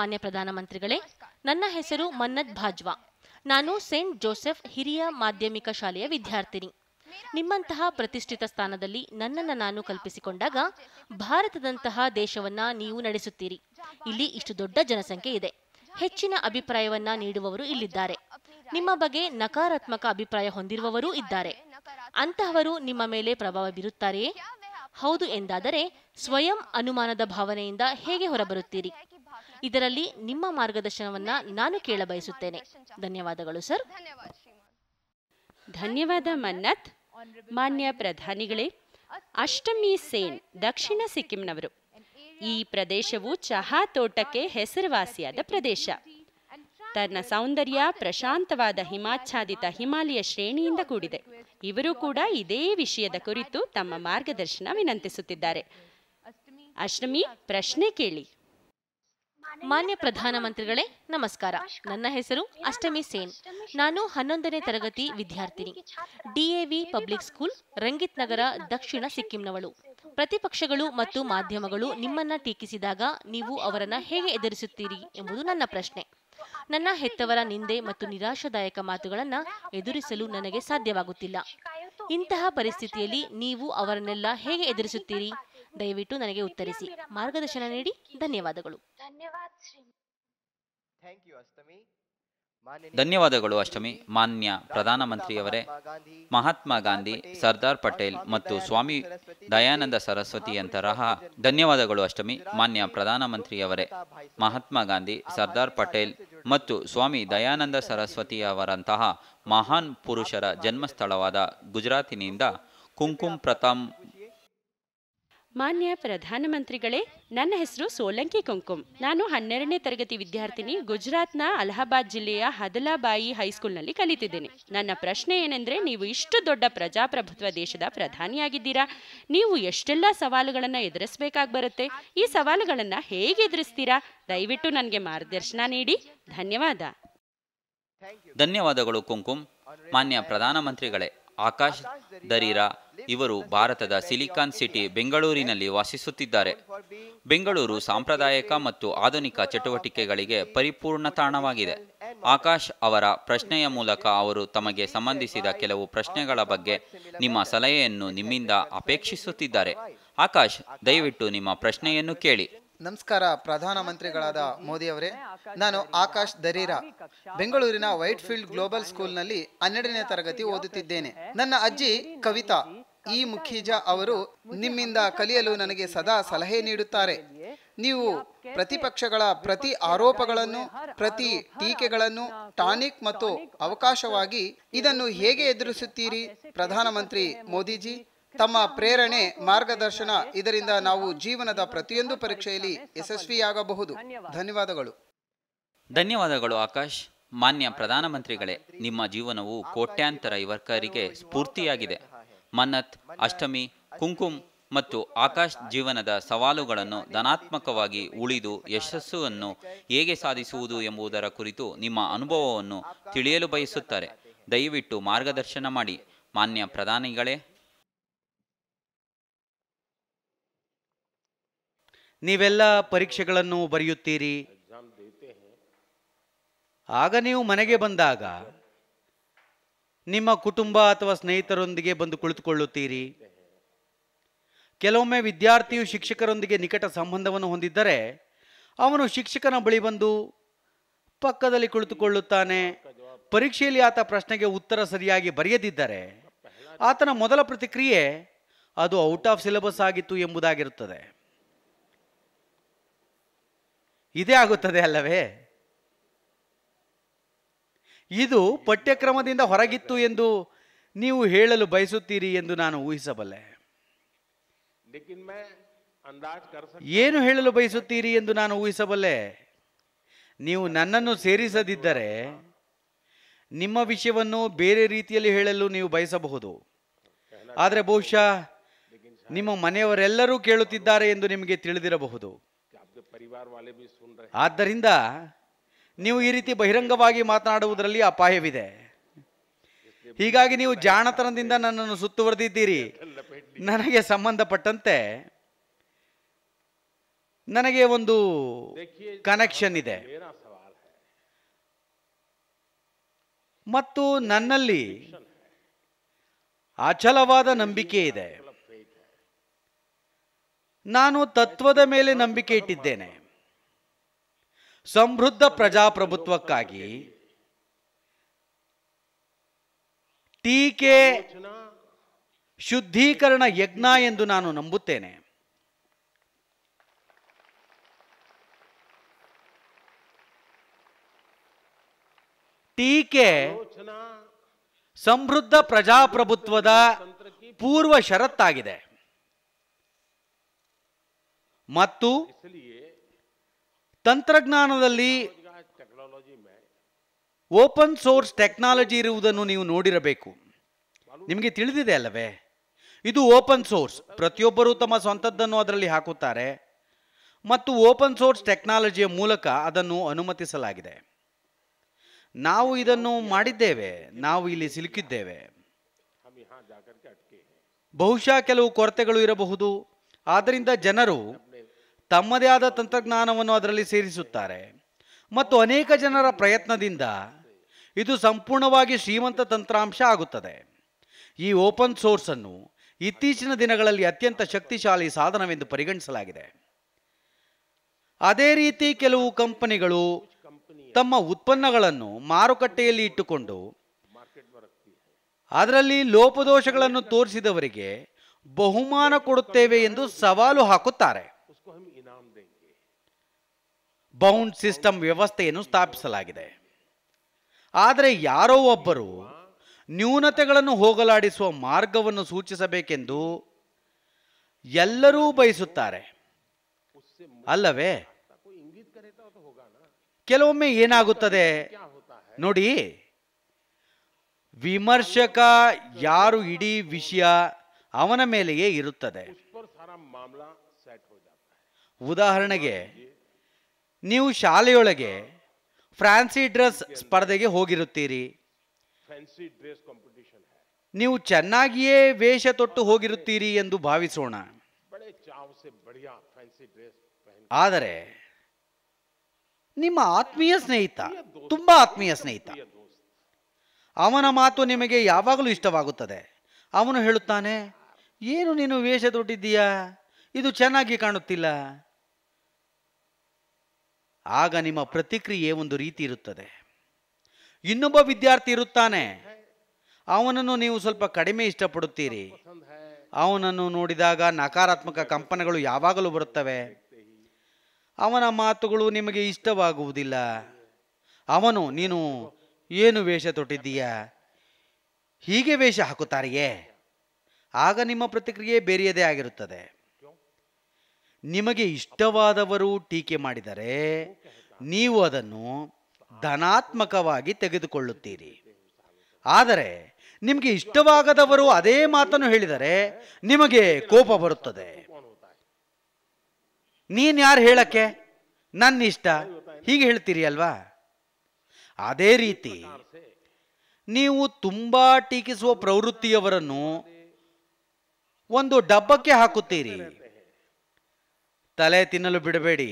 ಮಾನ್ಯ ಪ್ರಧಾನಮಂತ್ರಿಗಳೇ ನನ್ನ ಹೆಸರು ಮನ್ನತ್ ಭಾಜ್ವಾ ನಾನು ಸೇಂಟ್ ಜೋಸೆಫ್ ಹಿರಿಯ ಮಾಧ್ಯಮಿಕ ಶಾಲೆಯ ವಿದ್ಯಾರ್ಥಿನಿ ನಿಮ್ಮಂತಹ ಪ್ರತಿಷ್ಠಿತ ಸ್ಥಾನದಲ್ಲಿ ನನ್ನನ್ನು ನಾನು ಕಲ್ಪಿಸಿಕೊಂಡಾಗ ಭಾರತದಂತಹ ದೇಶವನ್ನ ನೀವು ನಡೆಸುತ್ತೀರಿ ಇಲ್ಲಿ ಇಷ್ಟು ದೊಡ್ಡ ಜನಸಂಖ್ಯೆ ಇದೆ ಹೆಚ್ಚಿನ ಅಭಿಪ್ರಾಯವನ್ನ ನೀಡುವವರು ಇಲ್ಲಿದ್ದಾರೆ ನಿಮ್ಮ ಬಗ್ಗೆ ನಕಾರಾತ್ಮಕ ಅಭಿಪ್ರಾಯ ಹೊಂದಿರುವವರೂ ಇದ್ದಾರೆ ಅಂತಹವರು ನಿಮ್ಮ ಮೇಲೆ ಪ್ರಭಾವ ಬೀರುತ್ತಾರೆಯೇ ಹೌದು ಎಂದಾದರೆ ಸ್ವಯಂ ಅನುಮಾನದ ಭಾವನೆಯಿಂದ ಹೇಗೆ ಹೊರಬರುತ್ತೀರಿ ಇದರಲ್ಲಿ ನಿಮ್ಮ ಮಾರ್ಗದರ್ಶನವನ್ನ ನಾನು ಕೇಳಬಯಸುತ್ತೇನೆ ಧನ್ಯವಾದಗಳು ಸರ್ ಧನ್ಯವಾದ ಮನ್ನತ್ ಮಾನ್ಯ ಪ್ರಧಾನಿಗಳೇ ಅಷ್ಟಮಿ ಸೇನ್ ದಕ್ಷಿಣ ಸಿಕ್ಕಿಂನವರು ಈ ಪ್ರದೇಶವು ಚಹಾ ತೋಟಕ್ಕೆ ಹೆಸರುವಾಸಿಯಾದ ಪ್ರದೇಶ ತನ್ನ ಸೌಂದರ್ಯ ಪ್ರಶಾಂತವಾದ ಹಿಮಾಚ್ಛಾದಿತ ಹಿಮಾಲಯ ಶ್ರೇಣಿಯಿಂದ ಕೂಡಿದೆ ಇವರು ಕೂಡ ಇದೇ ವಿಷಯದ ಕುರಿತು ತಮ್ಮ ಮಾರ್ಗದರ್ಶನ ವಿನಂತಿಸುತ್ತಿದ್ದಾರೆ ಅಷ್ಟಮಿ ಪ್ರಶ್ನೆ ಕೇಳಿ ಮಾನ್ಯ ಪ್ರಧಾನ ಮಂತ್ರಿಗಳೇ ನಮಸ್ಕಾರ ನನ್ನ ಹೆಸರು ಅಷ್ಟಮಿ ಸೇನ್ ನಾನು ಹನ್ನೊಂದನೇ ತರಗತಿ ವಿದ್ಯಾರ್ಥಿನಿ DAV public school Rangit Nagar ದಕ್ಷಿಣ ಸಿಕ್ಕಿಂನವಳು ಪ್ರತಿಪಕ್ಷಗಳು ಮತ್ತು ಮಾಧ್ಯಮಗಳು ನಿಮ್ಮನ್ನ ಟೀಕಿಸಿದಾಗ ನೀವು ಅವರನ್ನ ಹೇಗೆ ಎದುರಿಸುತ್ತೀರಿ ಎಂಬುದು ನನ್ನ ಪ್ರಶ್ನೆ ನನ್ನ ಹೆತ್ತವರ ನಿಂದೆ ಮತ್ತು ನಿರಾಶಾದಾಯಕ ಮಾತುಗಳನ್ನು ಎದುರಿಸಲು ನನಗೆ ಸಾಧ್ಯವಾಗುತ್ತಿಲ್ಲ ಇಂತಹ ಪರಿಸ್ಥಿತಿಯಲ್ಲಿ ನೀವು ಅವರನ್ನೆಲ್ಲ ಹೇಗೆ ಎದುರಿಸುತ್ತೀರಿ ದಯವಿಟ್ಟು ನನಗೆ ಉತ್ತರಿಸಿ ಮಾರ್ಗದರ್ಶನ ನೀಡಿ ಧನ್ಯವಾದಗಳು ಧನ್ಯವಾದಗಳು ಅಷ್ಟಮಿ ಮಾನ್ಯ ಪ್ರಧಾನಮಂತ್ರಿಯವರೇ ಮಹಾತ್ಮ ಗಾಂಧಿ ಸರ್ದಾರ್ ಪಟೇಲ್ ಮತ್ತು ಸ್ವಾಮಿ ದಯಾನಂದ ಸರಸ್ವತಿಯಂತರಹ ಧನ್ಯವಾದಗಳು ಅಷ್ಟಮಿ ಮಾನ್ಯ ಪ್ರಧಾನಮಂತ್ರಿಯವರೇ ಮಹಾತ್ಮ ಗಾಂಧಿ ಸರ್ದಾರ್ ಪಟೇಲ್ ಮತ್ತು ಸ್ವಾಮಿ ದಯಾನಂದ ಸರಸ್ವತಿಯವರಂತಹ ಮಹಾನ್ ಪುರುಷರ ಜನ್ಮಸ್ಥಳವಾದ ಗುಜರಾತಿನಿಂದ ಕುಂಕುಂ ಪ್ರತಾಮ್ ಮಾನ್ಯ ಪ್ರಧಾನಮಂತ್ರಿಗಳೇ ನನ್ನ ಹೆಸರು ಸೋಲಂಕಿ ಕುಂಕುಮ್ ನಾನು ಹನ್ನೆರಡನೇ ತರಗತಿ ವಿದ್ಯಾರ್ಥಿನಿ ಗುಜರಾತ್ನ ಅಲಹಾಬಾದ್ ಜಿಲ್ಲೆಯ ಹದಲಾಬಾಯಿ ಹೈಸ್ಕೂಲ್ನಲ್ಲಿ ಕಲಿತಿದ್ದೇನೆ ನನ್ನ ಪ್ರಶ್ನೆ ಏನೆಂದರೆ ನೀವು ಇಷ್ಟು ದೊಡ್ಡ ಪ್ರಜಾಪ್ರಭುತ್ವ ದೇಶದ ಪ್ರಧಾನಿಯಾಗಿದ್ದೀರಾ ನೀವು ಎಷ್ಟೆಲ್ಲ ಸವಾಲುಗಳನ್ನು ಎದುರಿಸಬೇಕಾಗಿ ಬರುತ್ತೆ ಈ ಸವಾಲುಗಳನ್ನು ಹೇಗೆ ಎದುರಿಸ್ತೀರಾ ದಯವಿಟ್ಟು ನನಗೆ ಮಾರ್ಗದರ್ಶನ ನೀಡಿ ಧನ್ಯವಾದ ಧನ್ಯವಾದಗಳು ಕುಂಕುಮ್ ಮಾನ್ಯ ಪ್ರಧಾನಮಂತ್ರಿಗಳೇ ಆಕಾಶ್ ದರೀರಾ ಇವರು ಭಾರತದ ಸಿಲಿಕಾನ್ ಸಿಟಿ ಬೆಂಗಳೂರಿನಲ್ಲಿ ವಾಸಿಸುತ್ತಿದ್ದಾರೆ ಬೆಂಗಳೂರು ಸಾಂಪ್ರದಾಯಿಕ ಮತ್ತು ಆಧುನಿಕ ಚಟುವಟಿಕೆಗಳಿಗೆ ಪರಿಪೂರ್ಣ ತಾಣವಾಗಿದೆ ಆಕಾಶ್ ಅವರ ಪ್ರಶ್ನೆಯ ಮೂಲಕ ಅವರು ತಮಗೆ ಸಂಬಂಧಿಸಿದ ಕೆಲವು ಪ್ರಶ್ನೆಗಳ ಬಗ್ಗೆ ನಿಮ್ಮ ಸಲಹೆಯನ್ನು ನಿಮ್ಮಿಂದ ಅಪೇಕ್ಷಿಸುತ್ತಿದ್ದಾರೆ ಆಕಾಶ್ ದಯವಿಟ್ಟು ನಿಮ್ಮ ಪ್ರಶ್ನೆಯನ್ನು ಕೇಳಿ ನಮಸ್ಕಾರ ಪ್ರಧಾನಮಂತ್ರಿಗಳಾದ ಮೋದಿ ಅವರೇ ನಾನು ಆಕಾಶ್ ದರೀರಾ ಬೆಂಗಳೂರಿನ ವೈಟ್ ಫೀಲ್ಡ್ ಗ್ಲೋಬಲ್ ಸ್ಕೂಲ್ನಲ್ಲಿ ಹನ್ನೆರಡನೇ ತರಗತಿ ಓದುತ್ತಿದ್ದೇನೆ ನನ್ನ ಅಜ್ಜಿ ಕವಿತಾ ಈ ಮುಖೀಜ ಅವರು ನಿಮ್ಮಿಂದ ಕಲಿಯಲು ನನಗೆ ಸದಾ ಸಲಹೆ ನೀಡುತ್ತಾರೆ ನೀವು ಪ್ರತಿಪಕ್ಷಗಳ ಪ್ರತಿ ಆರೋಪಗಳನ್ನು ಪ್ರತಿ ಟೀಕೆಗಳನ್ನು ಟಾನಿಕ್ ಮತ್ತು ಅವಕಾಶವಾಗಿ ಇದನ್ನು ಹೇಗೆ ಎದುರಿಸುತ್ತೀರಿ ಪ್ರಧಾನಮಂತ್ರಿ ಮೋದಿಜಿ ತಮ್ಮ ಪ್ರೇರಣೆ ಮಾರ್ಗದರ್ಶನ ಇದರಿಂದ ನಾವು ಜೀವನದ ಪ್ರತಿಯೊಂದು ಪರೀಕ್ಷೆಯಲ್ಲಿ ಯಶಸ್ವಿಯಾಗಬಹುದು ಧನ್ಯವಾದಗಳು ಧನ್ಯವಾದಗಳು ಆಕಾಶ್ ಮಾನ್ಯ ಪ್ರಧಾನಮಂತ್ರಿಗಳೇ ನಿಮ್ಮ ಜೀವನವು ಕೋಟ್ಯಾಂತರ ಯುವಕರಿಗೆ ಸ್ಫೂರ್ತಿಯಾಗಿದೆ ಮನ್ನತ್ ಅಷ್ಟಮಿ ಕುಂಕುಮ್ ಮತ್ತು ಆಕಾಶ್ ಜೀವನದ ಸವಾಲುಗಳನ್ನು ಧನಾತ್ಮಕವಾಗಿ ಉಳಿದು ಯಶಸ್ಸನ್ನು ಹೇಗೆ ಸಾಧಿಸುವುದು ಎಂಬುದರ ಕುರಿತು ನಿಮ್ಮ ಅನುಭವವನ್ನು ತಿಳಿಯಲು ಬಯಸುತ್ತಾರೆ ದಯವಿಟ್ಟು ಮಾರ್ಗದರ್ಶನ ಮಾಡಿ ಮಾನ್ಯ ಪ್ರಧಾನಿಗಳೇ ನೀವೆಲ್ಲ ಪರೀಕ್ಷೆಗಳನ್ನು ಬರೆಯುತ್ತೀರಿ ಆಗ ನೀವು ಮನೆಗೆ ಬಂದಾಗ ನಿಮ್ಮ ಕುಟುಂಬ ಅಥವಾ ಸ್ನೇಹಿತರೊಂದಿಗೆ ಬಂದು ಕುಳಿತುಕೊಳ್ಳುತ್ತೀರಿ ಕೆಲವೊಮ್ಮೆ ವಿದ್ಯಾರ್ಥಿಯು ಶಿಕ್ಷಕರೊಂದಿಗೆ ನಿಕಟ ಸಂಬಂಧವನ್ನು ಹೊಂದಿದ್ದರೆ ಅವನು ಶಿಕ್ಷಕನ ಬಳಿ ಬಂದು ಪಕ್ಕದಲ್ಲಿ ಕುಳಿತುಕೊಳ್ಳುತ್ತಾನೆ ಪರೀಕ್ಷೆಯಲ್ಲಿ ಆತ ಪ್ರಶ್ನೆಗೆ ಉತ್ತರ ಸರಿಯಾಗಿ ಬರೆಯದಿದ್ದರೆ ಆತನ ಮೊದಲ ಪ್ರತಿಕ್ರಿಯೆ ಅದು ಔಟ್ ಆಫ್ ಸಿಲೆಬಸ್ ಆಗಿತ್ತು ಎಂಬುದಾಗಿರುತ್ತದೆ ಇದೇ ಆಗುತ್ತದೆ ಅಲ್ಲವೇ ಇದು ಪಠ್ಯಕ್ರಮದಿಂದ ಹೊರಗಿತ್ತು ಎಂದು ನೀವು ಹೇಳಲು ಬಯಸುತ್ತೀರಿ ಎಂದು ನಾನು ಊಹಿಸಬಲ್ಲೆ ಏನು ಹೇಳಲು ಬಯಸುತ್ತೀರಿ ಎಂದು ನಾನು ಊಹಿಸಬಲ್ಲೆ ನೀವು ನನ್ನನ್ನು ಸೇರಿಸದಿದ್ದರೆ ನಿಮ್ಮ ವಿಷಯವನ್ನು ಬೇರೆ ರೀತಿಯಲ್ಲಿ ಹೇಳಲು ನೀವು ಬಯಸಬಹುದು ಆದರೆ ಬಹುಶಃ ನಿಮ್ಮ ಮನೆಯವರೆಲ್ಲರೂ ಕೇಳುತ್ತಿದ್ದಾರೆ ಎಂದು ನಿಮಗೆ ತಿಳಿದಿರಬಹುದು ಆದ್ದರಿಂದ ನೀವು ಈ ರೀತಿ ಬಹಿರಂಗವಾಗಿ ಮಾತನಾಡುವುದರಲ್ಲಿ ಅಪಾಯವಿದೆ ಹೀಗಾಗಿ ನೀವು ಜಾಣತನದಿಂದ ನನ್ನನ್ನು ಸುತ್ತುವರೆದಿದ್ದೀರಿ ನನಗೆ ಸಂಬಂಧಪಟ್ಟಂತೆ ನನಗೆ ಒಂದು ಕನೆಕ್ಷನ್ ಇದೆ ಮತ್ತು ನನ್ನಲ್ಲಿ ಅಚಲವಾದ ನಂಬಿಕೆ ಇದೆ ನಾನು ತತ್ವದ ಮೇಲೆ ನಂಬಿಕೆ ಇಟ್ಟಿದ್ದೇನೆ ಸಮೃದ್ಧ ಪ್ರಜಾಪ್ರಭುತ್ವಕ್ಕಾಗಿ ಟೀಕೆ ಶುದ್ಧೀಕರಣ ಯಜ್ಞ ಎಂದು ನಾನು ನಂಬುತ್ತೇನೆ ಟೀಕೆ ಸಮೃದ್ಧ ಪ್ರಜಾಪ್ರಭುತ್ವದ ಪೂರ್ವ ಷರತ್ತಾಗಿದೆ ಮತ್ತು ತಂತ್ರಜ್ಞಾನದಲ್ಲಿ ಓಪನ್ ಸೋರ್ಸ್ ಟೆಕ್ನಾಲಜಿ ಇರುವುದನ್ನು ನೀವು ನೋಡಿರಬೇಕು ನಿಮಗೆ ತಿಳಿದಿದೆ ಅಲ್ಲವೇ ಇದು ಓಪನ್ ಸೋರ್ಸ್ ಪ್ರತಿಯೊಬ್ಬರೂ ತಮ್ಮ ಸ್ವಂತದ್ದನ್ನು ಅದರಲ್ಲಿ ಹಾಕುತ್ತಾರೆ ಮತ್ತು ಓಪನ್ ಸೋರ್ಸ್ ಟೆಕ್ನಾಲಜಿಯ ಮೂಲಕ ಅದನ್ನು ಅನುಮತಿಸಲಾಗಿದೆ ನಾವು ಇದನ್ನು ಮಾಡಿದ್ದೇವೆ ನಾವು ಇಲ್ಲಿ ಸಿಲುಕಿದ್ದೇವೆ ಬಹುಶಃ ಕೆಲವು ಕೊರತೆಗಳು ಇರಬಹುದು ಆದ್ದರಿಂದ ಜನರು ತಮ್ಮದೇ ಆದ ತಂತ್ರಜ್ಞಾನವನ್ನು ಅದರಲ್ಲಿ ಸೇರಿಸುತ್ತಾರೆ ಮತ್ತು ಅನೇಕ ಜನರ ಪ್ರಯತ್ನದಿಂದ ಇದು ಸಂಪೂರ್ಣವಾಗಿ ಶ್ರೀಮಂತ ತಂತ್ರಾಂಶ ಆಗುತ್ತದೆ ಈ ಓಪನ್ ಸೋರ್ಸನ್ನು ಇತ್ತೀಚಿನ ದಿನಗಳಲ್ಲಿ ಅತ್ಯಂತ ಶಕ್ತಿಶಾಲಿ ಸಾಧನವೆಂದು ಪರಿಗಣಿಸಲಾಗಿದೆ ಅದೇ ರೀತಿ ಕೆಲವು ಕಂಪನಿಗಳು ತಮ್ಮ ಉತ್ಪನ್ನಗಳನ್ನು ಮಾರುಕಟ್ಟೆಯಲ್ಲಿ ಇಟ್ಟುಕೊಂಡು ಅದರಲ್ಲಿ ಲೋಪದೋಷಗಳನ್ನು ತೋರಿಸಿದವರಿಗೆ ಬಹುಮಾನ ಕೊಡುತ್ತೇವೆ ಎಂದು ಸವಾಲು ಹಾಕುತ್ತಾರೆ ಬೌಂಡ್ ಸಿಸ್ಟಮ್ ವ್ಯವಸ್ಥೆಯನ್ನು ಸ್ಥಾಪಿಸಲಾಗಿದೆ ಆದರೆ ಯಾರೋ ಒಬ್ಬರು ನ್ಯೂನತೆಗಳನ್ನು ಹೋಗಲಾಡಿಸುವ ಮಾರ್ಗವನ್ನು ಸೂಚಿಸಬೇಕೆಂದು ಎಲ್ಲರೂ ಬಯಸುತ್ತಾರೆ ಅಲ್ಲವೇ ಕೆಲವೊಮ್ಮೆ ಏನಾಗುತ್ತದೆ ನೋಡಿ ವಿಮರ್ಶಕ ಯಾರು ಇಡೀ ವಿಷಯ ಅವನ ಮೇಲೆಯೇ ಇರುತ್ತದೆ ಉದಾಹರಣೆಗೆ ನೀವು ಶಾಲೆಯೊಳಗೆ ಫ್ಯಾನ್ಸಿ ಡ್ರೆಸ್ ಸ್ಪರ್ಧೆಗೆ ಹೋಗಿರುತ್ತೀರಿ ನೀವು ಚೆನ್ನಾಗಿಯೇ ವೇಷ ತೊಟ್ಟು ಹೋಗಿರುತ್ತೀರಿ ಎಂದು ಭಾವಿಸೋಣ ಆದರೆ ನಿಮ್ಮ ಆತ್ಮೀಯ ಸ್ನೇಹಿತ ತುಂಬಾ ಆತ್ಮೀಯ ಸ್ನೇಹಿತ ಅವನ ಮಾತು ನಿಮಗೆ ಯಾವಾಗಲೂ ಇಷ್ಟವಾಗುತ್ತದೆ ಅವನು ಹೇಳುತ್ತಾನೆ ಏನು ನೀನು ವೇಷ ತೊಟ್ಟಿದ್ದೀಯಾ ಇದು ಚೆನ್ನಾಗಿ ಕಾಣುತ್ತಿಲ್ಲ ಆಗ ನಿಮ್ಮ ಪ್ರತಿಕ್ರಿಯೆ ಒಂದು ರೀತಿ ಇರುತ್ತದೆ ಇನ್ನೊಬ್ಬ ವಿದ್ಯಾರ್ಥಿ ಇರುತ್ತಾನೆ ಅವನನ್ನು ನೀವು ಸ್ವಲ್ಪ ಕಡಿಮೆ ಇಷ್ಟಪಡುತ್ತೀರಿ ಅವನನ್ನು ನೋಡಿದಾಗ ನಕಾರಾತ್ಮಕ ಕಂಪನಗಳು ಯಾವಾಗಲೂ ಬರುತ್ತವೆ ಅವನ ಮಾತುಗಳು ನಿಮಗೆ ಇಷ್ಟವಾಗುವುದಿಲ್ಲ ಅವನು ನೀನು ಏನು ವೇಷ ತೊಟ್ಟಿದ್ದೀಯಾ ಹೀಗೆ ವೇಷ ಹಾಕುತ್ತಾರೆಯೇ ಆಗ ನಿಮ್ಮ ಪ್ರತಿಕ್ರಿಯೆ ಬೇರೆಯದೇ ಆಗಿರುತ್ತದೆ ನಿಮಗೆ ಇಷ್ಟವಾದವರು ಟೀಕೆ ಮಾಡಿದರೆ ನೀವು ಅದನ್ನು ಧನಾತ್ಮಕವಾಗಿ ತೆಗೆದುಕೊಳ್ಳುತ್ತೀರಿ ಆದರೆ ನಿಮಗೆ ಇಷ್ಟವಾಗದವರು ಅದೇ ಮಾತನ್ನು ಹೇಳಿದರೆ ನಿಮಗೆ ಕೋಪ ಬರುತ್ತದೆ ನೀನ್ ಯಾರು ಹೇಳಕ್ಕೆ ನನ್ನ ಇಷ್ಟ ಹೀಗೆ ಹೇಳ್ತೀರಿ ಅಲ್ವಾ ಅದೇ ರೀತಿ ನೀವು ತುಂಬ ಟೀಕಿಸುವ ಪ್ರವೃತ್ತಿಯವರನ್ನು ಒಂದು ಡಬ್ಬಕ್ಕೆ ಹಾಕುತ್ತೀರಿ ತಲೆ ತಿನ್ನಲು ಬಿಡಬೇಡಿ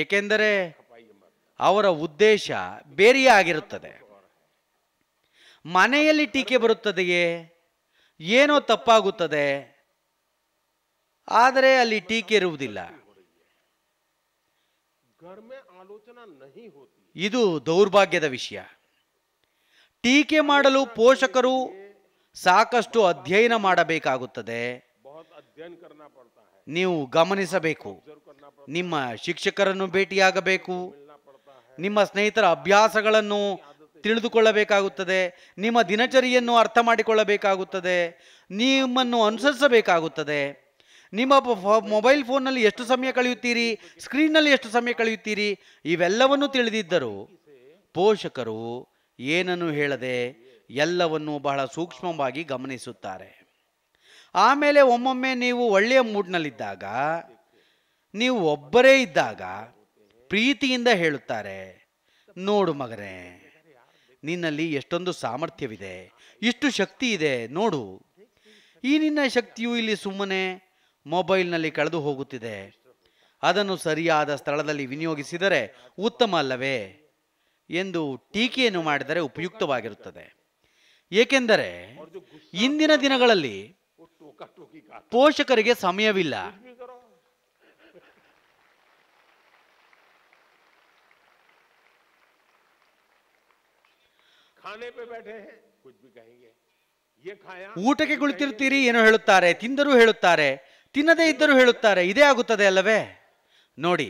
ಏಕೆಂದರೆ ಅವರ ಉದ್ದೇಶ ಬೇರೆಯೇ ಆಗಿರುತ್ತದೆ ಮನೆಯಲ್ಲಿ ಟೀಕೆ ಬರುತ್ತದೆಯೇ ಏನೋ ತಪ್ಪಾಗುತ್ತದೆ ಆದರೆ ಅಲ್ಲಿ ಟೀಕೆ ಇರುವುದಿಲ್ಲ ಇದು ದೌರ್ಭಾಗ್ಯದ ವಿಷಯ ಟೀಕೆ ಮಾಡಲು ಪೋಷಕರು ಸಾಕಷ್ಟು ಅಧ್ಯಯನ ಮಾಡಬೇಕಾಗುತ್ತದೆ ನೀವು ಗಮನಿಸಬೇಕು ನಿಮ್ಮ ಶಿಕ್ಷಕರನ್ನು ಭೇಟಿಯಾಗಬೇಕು ನಿಮ್ಮ ಸ್ನೇಹಿತರ ಅಭ್ಯಾಸಗಳನ್ನು ತಿಳಿದುಕೊಳ್ಳಬೇಕಾಗುತ್ತದೆ ನಿಮ್ಮ ದಿನಚರಿಯನ್ನು ಅರ್ಥ ಮಾಡಿಕೊಳ್ಳಬೇಕಾಗುತ್ತದೆ ನಿಮ್ಮನ್ನು ಅನುಸರಿಸಬೇಕಾಗುತ್ತದೆ ನಿಮ್ಮ ಮೊಬೈಲ್ ಫೋನ್ನಲ್ಲಿ ಎಷ್ಟು ಸಮಯ ಕಳೆಯುತ್ತೀರಿ ಸ್ಕ್ರೀನ್ನಲ್ಲಿ ಎಷ್ಟು ಸಮಯ ಕಳೆಯುತ್ತೀರಿ ಇವೆಲ್ಲವನ್ನು ತಿಳಿದಿದ್ದರು ಪೋಷಕರು ಏನನ್ನು ಹೇಳದೆ ಎಲ್ಲವನ್ನು ಬಹಳ ಸೂಕ್ಷ್ಮವಾಗಿ ಗಮನಿಸುತ್ತಾರೆ ಆಮೇಲೆ ಒಮ್ಮೊಮ್ಮೆ ನೀವು ಒಳ್ಳೆಯ ಮೂಡ್ನಲ್ಲಿದ್ದಾಗ ನೀವು ಒಬ್ಬರೇ ಇದ್ದಾಗ ಪ್ರೀತಿಯಿಂದ ಹೇಳುತ್ತಾರೆ ನೋಡು ಮಗನೇ ನಿನ್ನಲ್ಲಿ ಎಷ್ಟೊಂದು ಸಾಮರ್ಥ್ಯವಿದೆ ಇಷ್ಟು ಶಕ್ತಿ ಇದೆ ನೋಡು ಈ ನಿನ್ನ ಶಕ್ತಿಯು ಇಲ್ಲಿ ಸುಮ್ಮನೆ ಮೊಬೈಲ್ನಲ್ಲಿ ಕಳೆದು ಹೋಗುತ್ತಿದೆ ಅದನ್ನು ಸರಿಯಾದ ಸ್ಥಳದಲ್ಲಿ ವಿನಿಯೋಗಿಸಿದರೆ ಉತ್ತಮ ಅಲ್ಲವೇ ಎಂದು ಟೀಕೆಯನ್ನು ಮಾಡಿದರೆ ಉಪಯುಕ್ತವಾಗಿರುತ್ತದೆ ಏಕೆಂದರೆ ಇಂದಿನ ದಿನಗಳಲ್ಲಿ ಪೋಷಕರಿಗೆ ಸಮಯವಿಲ್ಲ ಊಟಕ್ಕೆ ಕುಳಿತಿರ್ತೀರಿ ಏನೋ ಹೇಳುತ್ತಾರೆ ತಿಂದರೂ ಹೇಳುತ್ತಾರೆ ತಿನ್ನದೇ ಇದ್ದರೂ ಹೇಳುತ್ತಾರೆ ಇದೇ ಆಗುತ್ತದೆ ಅಲ್ಲವೇ ನೋಡಿ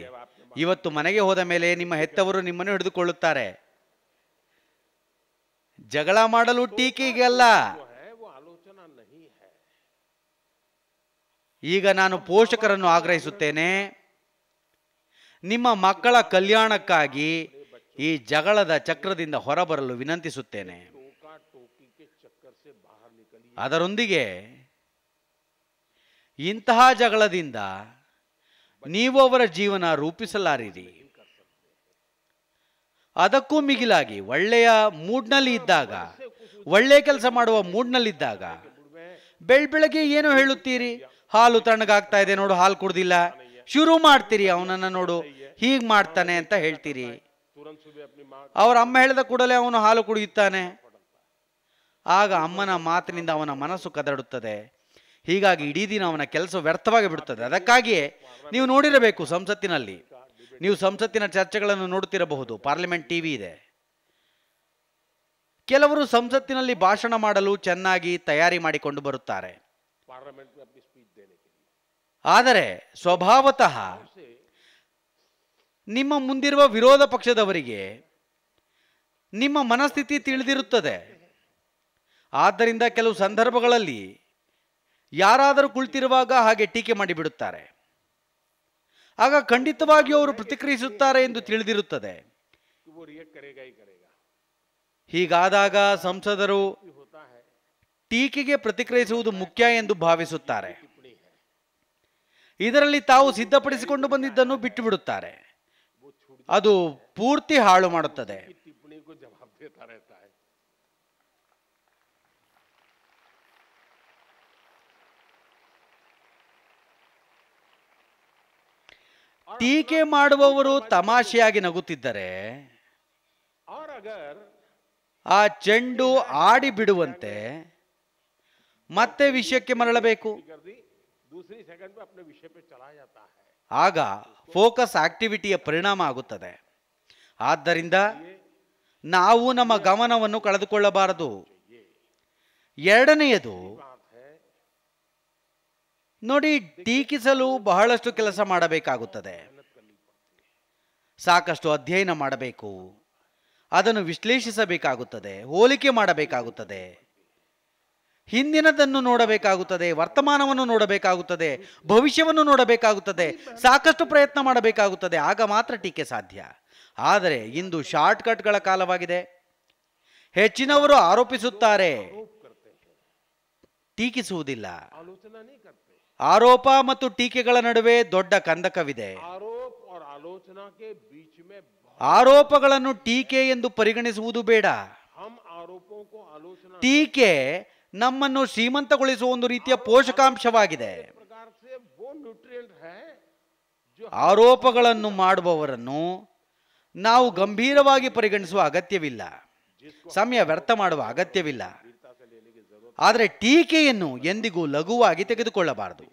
ಇವತ್ತು ಮನೆಗೆ ಹೋದ ಮೇಲೆ ನಿಮ್ಮ ಹೆತ್ತವರು ನಿಮ್ಮನ್ನು ಹಿಡಿದುಕೊಳ್ಳುತ್ತಾರೆ ಜಗಳ ಮಾಡಲು ಅಲ್ಲ ಈಗ ನಾನು ಪೋಷಕರನ್ನು ಆಗ್ರಹಿಸುತ್ತೇನೆ ನಿಮ್ಮ ಮಕ್ಕಳ ಕಲ್ಯಾಣಕ್ಕಾಗಿ ಈ ಜಗಳದ ಚಕ್ರದಿಂದ ಹೊರಬರಲು ವಿನಂತಿಸುತ್ತೇನೆ ಅದರೊಂದಿಗೆ ಇಂತಹ ಜಗಳದಿಂದ ನೀವು ಅವರ ಜೀವನ ರೂಪಿಸಲಾರಿರಿ ಅದಕ್ಕೂ ಮಿಗಿಲಾಗಿ ಒಳ್ಳೆಯ ಮೂಡ್ನಲ್ಲಿ ಇದ್ದಾಗ ಒಳ್ಳೆಯ ಕೆಲಸ ಮಾಡುವ ಮೂಡ್ನಲ್ಲಿದ್ದಾಗ ಬೆಳ್ ಬೆಳಗ್ಗೆ ಏನು ಹೇಳುತ್ತೀರಿ ಹಾಲು ತಣ್ಣಗಾಗ್ತಾ ಇದೆ ನೋಡು ಹಾಲು ಕುಡ್ದಿಲ್ಲ ಶುರು ಮಾಡ್ತೀರಿ ಅವನನ್ನ ನೋಡು ಹೀಗ್ ಮಾಡ್ತಾನೆ ಅಂತ ಹೇಳ್ತೀರಿ ಅವ್ರ ಅಮ್ಮ ಹೇಳಿದ ಕೂಡಲೇ ಅವನು ಹಾಲು ಕುಡಿಯುತ್ತಾನೆ ಆಗ ಅಮ್ಮನ ಮಾತಿನಿಂದ ಅವನ ಮನಸ್ಸು ಕದಡುತ್ತದೆ ಹೀಗಾಗಿ ಇಡೀ ದಿನ ಅವನ ಕೆಲಸ ವ್ಯರ್ಥವಾಗಿ ಬಿಡುತ್ತದೆ ಅದಕ್ಕಾಗಿಯೇ ನೀವು ನೋಡಿರಬೇಕು ಸಂಸತ್ತಿನಲ್ಲಿ ನೀವು ಸಂಸತ್ತಿನ ಚರ್ಚೆಗಳನ್ನು ನೋಡುತ್ತಿರಬಹುದು ಪಾರ್ಲಿಮೆಂಟ್ ಟಿವಿ ಇದೆ ಕೆಲವರು ಸಂಸತ್ತಿನಲ್ಲಿ ಭಾಷಣ ಮಾಡಲು ಚೆನ್ನಾಗಿ ತಯಾರಿ ಮಾಡಿಕೊಂಡು ಬರುತ್ತಾರೆ ಆದರೆ ಸ್ವಭಾವತಃ ನಿಮ್ಮ ಮುಂದಿರುವ ವಿರೋಧ ಪಕ್ಷದವರಿಗೆ ನಿಮ್ಮ ಮನಸ್ಥಿತಿ ತಿಳಿದಿರುತ್ತದೆ ಆದ್ದರಿಂದ ಕೆಲವು ಸಂದರ್ಭಗಳಲ್ಲಿ ಯಾರಾದರೂ ಕುಳಿತಿರುವಾಗ ಹಾಗೆ ಟೀಕೆ ಮಾಡಿಬಿಡುತ್ತಾರೆ ಆಗ ಖಂಡಿತವಾಗಿಯೂ ಅವರು ಪ್ರತಿಕ್ರಿಯಿಸುತ್ತಾರೆ ಎಂದು ತಿಳಿದಿರುತ್ತದೆ ಹೀಗಾದಾಗ ಸಂಸದರು ಟೀಕೆಗೆ ಪ್ರತಿಕ್ರಿಯಿಸುವುದು ಮುಖ್ಯ ಎಂದು ಭಾವಿಸುತ್ತಾರೆ ಇದರಲ್ಲಿ ತಾವು ಸಿದ್ಧಪಡಿಸಿಕೊಂಡು ಬಂದಿದ್ದನ್ನು ಬಿಟ್ಟು ಬಿಡುತ್ತಾರೆ ಅದು ಪೂರ್ತಿ ಹಾಳು ಮಾಡುತ್ತದೆ ಟೀಕೆ ಮಾಡುವವರು ತಮಾಷೆಯಾಗಿ ನಗುತ್ತಿದ್ದರೆ ಆ ಚೆಂಡು ಆಡಿ ಬಿಡುವಂತೆ ಮತ್ತೆ ವಿಷಯಕ್ಕೆ ಮರಳಬೇಕು ಆಗ ಫೋಕಸ್ ಆಕ್ಟಿವಿಟಿಯ ಪರಿಣಾಮ ಆಗುತ್ತದೆ ಆದ್ದರಿಂದ ನಾವು ನಮ್ಮ ಗಮನವನ್ನು ಕಳೆದುಕೊಳ್ಳಬಾರದು ಎರಡನೆಯದು ನೋಡಿ ಟೀಕಿಸಲು ಬಹಳಷ್ಟು ಕೆಲಸ ಮಾಡಬೇಕಾಗುತ್ತದೆ ಸಾಕಷ್ಟು ಅಧ್ಯಯನ ಮಾಡಬೇಕು ಅದನ್ನು ವಿಶ್ಲೇಷಿಸಬೇಕಾಗುತ್ತದೆ ಹೋಲಿಕೆ ಮಾಡಬೇಕಾಗುತ್ತದೆ ಹಿಂದಿನದನ್ನು ನೋಡಬೇಕಾಗುತ್ತದೆ ವರ್ತಮಾನವನ್ನು ನೋಡಬೇಕಾಗುತ್ತದೆ ಭವಿಷ್ಯವನ್ನು ನೋಡಬೇಕಾಗುತ್ತದೆ ಸಾಕಷ್ಟು ಪ್ರಯತ್ನ ಮಾಡಬೇಕಾಗುತ್ತದೆ ಆಗ ಮಾತ್ರ ಟೀಕೆ ಸಾಧ್ಯ ಆದರೆ ಇಂದು ಶಾರ್ಟ್ಕಟ್ಗಳ ಕಾಲವಾಗಿದೆ ಹೆಚ್ಚಿನವರು ಆರೋಪಿಸುತ್ತಾರೆ ಟೀಕಿಸುವುದಿಲ್ಲ ಆರೋಪ ಮತ್ತು ಟೀಕೆಗಳ ನಡುವೆ ದೊಡ್ಡ ಕಂದಕವಿದೆ ಆರೋಪಗಳನ್ನು ಟೀಕೆ ಎಂದು ಪರಿಗಣಿಸುವುದು ಬೇಡ ಟೀಕೆ ನಮ್ಮನ್ನು ಶ್ರೀಮಂತಗೊಳಿಸುವ ಒಂದು ರೀತಿಯ ಪೋಷಕಾಂಶವಾಗಿದೆ ಆರೋಪಗಳನ್ನು ಮಾಡುವವರನ್ನು ನಾವು ಗಂಭೀರವಾಗಿ ಪರಿಗಣಿಸುವ ಅಗತ್ಯವಿಲ್ಲ ಸಮಯ ವ್ಯರ್ಥ ಮಾಡುವ ಅಗತ್ಯವಿಲ್ಲ ಆದರೆ ಟೀಕೆಯನ್ನು ಎಂದಿಗೂ ಲಘುವಾಗಿ ತೆಗೆದುಕೊಳ್ಳಬಾರದು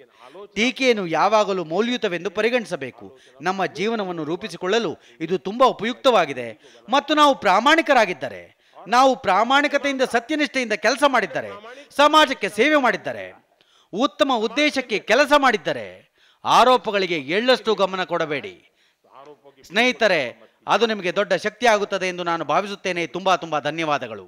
ಟೀಕೆಯನ್ನು ಯಾವಾಗಲೂ ಮೌಲ್ಯಯುತವೆಂದು ಪರಿಗಣಿಸಬೇಕು ನಮ್ಮ ಜೀವನವನ್ನು ರೂಪಿಸಿಕೊಳ್ಳಲು ಇದು ತುಂಬಾ ಉಪಯುಕ್ತವಾಗಿದೆ ಮತ್ತು ನಾವು ಪ್ರಾಮಾಣಿಕರಾಗಿದ್ದರೆ ನಾವು ಪ್ರಾಮಾಣಿಕತೆಯಿಂದ ಸತ್ಯನಿಷ್ಠೆಯಿಂದ ಕೆಲಸ ಮಾಡಿದ್ದಾರೆ ಸಮಾಜಕ್ಕೆ ಸೇವೆ ಮಾಡಿದ್ದಾರೆ ಉತ್ತಮ ಉದ್ದೇಶಕ್ಕೆ ಕೆಲಸ ಮಾಡಿದ್ದರೆ ಆರೋಪಗಳಿಗೆ ಎಳ್ಳಷ್ಟು ಗಮನ ಕೊಡಬೇಡಿ ಸ್ನೇಹಿತರೆ ಅದು ನಿಮಗೆ ದೊಡ್ಡ ಶಕ್ತಿ ಆಗುತ್ತದೆ ಎಂದು ನಾನು ಭಾವಿಸುತ್ತೇನೆ ತುಂಬಾ ತುಂಬಾ ಧನ್ಯವಾದಗಳು